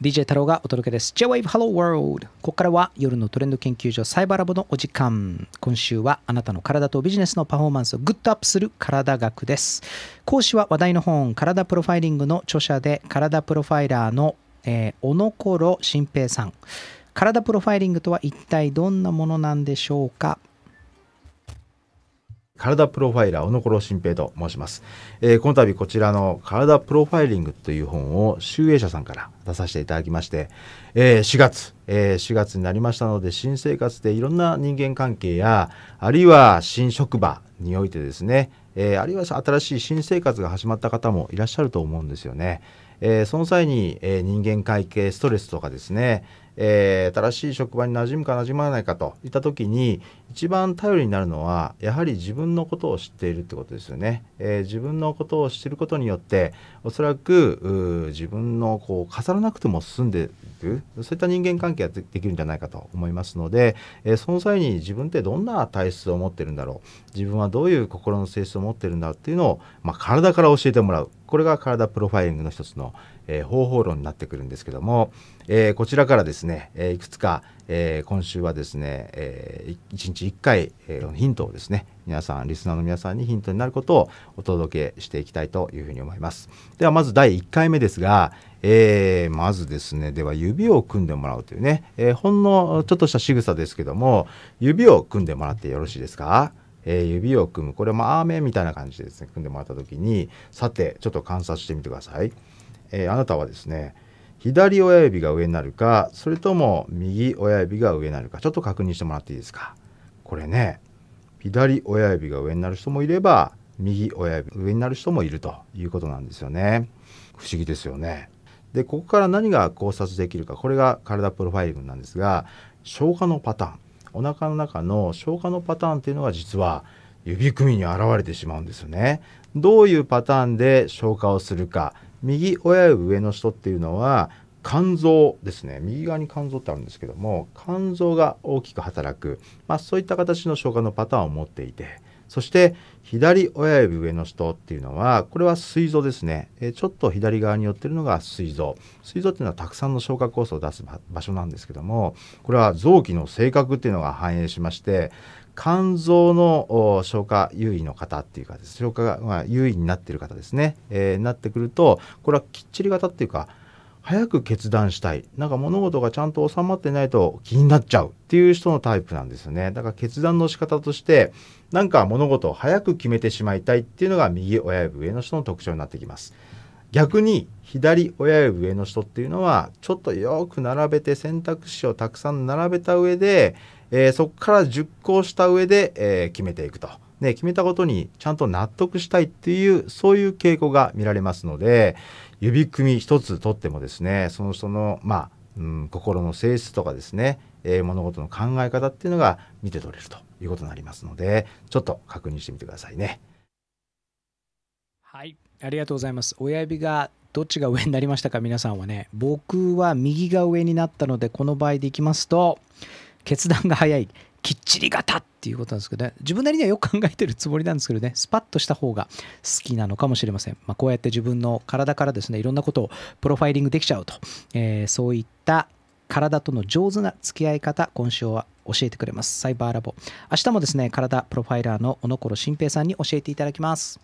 DJ 太郎がお届けです J-Wave Hello World ここからは夜のトレンド研究所サイバーラボのお時間今週はあなたの体とビジネスのパフォーマンスをグッとアップする体学です講師は話題の本体プロファイリングの著者で体プロファイラーの、えー、小野頃新平さん体プロファイリングとは一体どんなものなんでしょうか体プロファイラー小野頃新平と申します、えー、この度こちらの体プロファイリングという本を集英社さんから出させていただきまして、えー、4月、えー、4月になりましたので新生活でいろんな人間関係やあるいは新職場においてですね、えー、あるいは新しい新生活が始まった方もいらっしゃると思うんですよね。えー、その際に、えー、人間関係ストレスとかですね、えー、新しい職場に馴染むか馴染まないかといった時に一番頼りになるのはやはり自分のことを知っているってことですよね、えー、自分のことを知ることによっておそらく自分のこう飾らなくても進んでいくそういった人間関係ができるんじゃないかと思いますので、えー、その際に自分ってどんな体質を持ってるんだろう自分はどういう心の性質を持ってるんだっていうのを、まあ、体から教えてもらうこれが体プロファイリングの一つの、えー、方法論になってくるんですけども、えー、こちらからですね、えいくつか、え今週はですね、え1日1回、えヒントをですね皆さんリスナーの皆さんにヒントになることをお届けしていきたいというふうに思いますではまず第1回目ですが、えー、まずですねでは指を組んでもらうというね、えほんのちょっとした仕草ですけども指を組んでもらってよろしいですかえー、指を組むこれもアーメンみたいな感じでですね組んでもらった時にさてちょっと観察してみてください。えー、あなたはですね左親指が上になるかそれとも右親指が上になるかちょっと確認してもらっていいですかこれね左親指が上になる人もいれば右親指上になる人もいるということなんですよね不思議ですよねでここから何が考察できるかこれが体プロファイリングなんですが消化のパターンお腹の中の消化のパターンっていうのが実は指組みに現れてしまうんですよねどういうパターンで消化をするか右親指上の人っていうのは肝臓ですね右側に肝臓ってあるんですけども肝臓が大きく働く、まあ、そういった形の消化のパターンを持っていてそして左親指上の人っていうのはこれは膵臓ですね、えちょっと左側に寄ってるのが膵臓膵臓っていうのはたくさんの消化酵素を出す場所なんですけどもこれは臓器の性格っていうのが反映しまして肝臓の消化優位の方っていうか消化が優位になってる方ですね、えー、なってくるとこれはきっちり型っていうか早く決断したいなんか物事がちゃんと収まってないと気になっちゃうっていう人のタイプなんですよねだから決断の仕方としてなんか物事を早く決めてしまいたいっていうのが右親指上の人の特徴になってきます逆に左親指上の人っていうのはちょっとよく並べて選択肢をたくさん並べた上で、えー、そこから熟考した上で、えー、決めていくと。ね、決めたことにちゃんと納得したいっていうそういう傾向が見られますので指組み一つとってもですねその人の、まあうん、心の性質とかですね、えー、物事の考え方っていうのが見て取れるということになりますのでちょっと確認してみてくださいね。はいありがとうございます。親指がどっちが上になりましたか皆さんはね僕は右が上になったのでこの場合でいきますと決断が早いきっちり型っていうことなんですけどね自分なりにはよく考えてるつもりなんですけどねスパッとした方が好きなのかもしれません、まあ、こうやって自分の体からですねいろんなことをプロファイリングできちゃうと、えー、そういった体との上手な付き合い方今週は教えてくれますサイバーラボ明日もですね体プロファイラーの小野頃新平さんに教えていただきます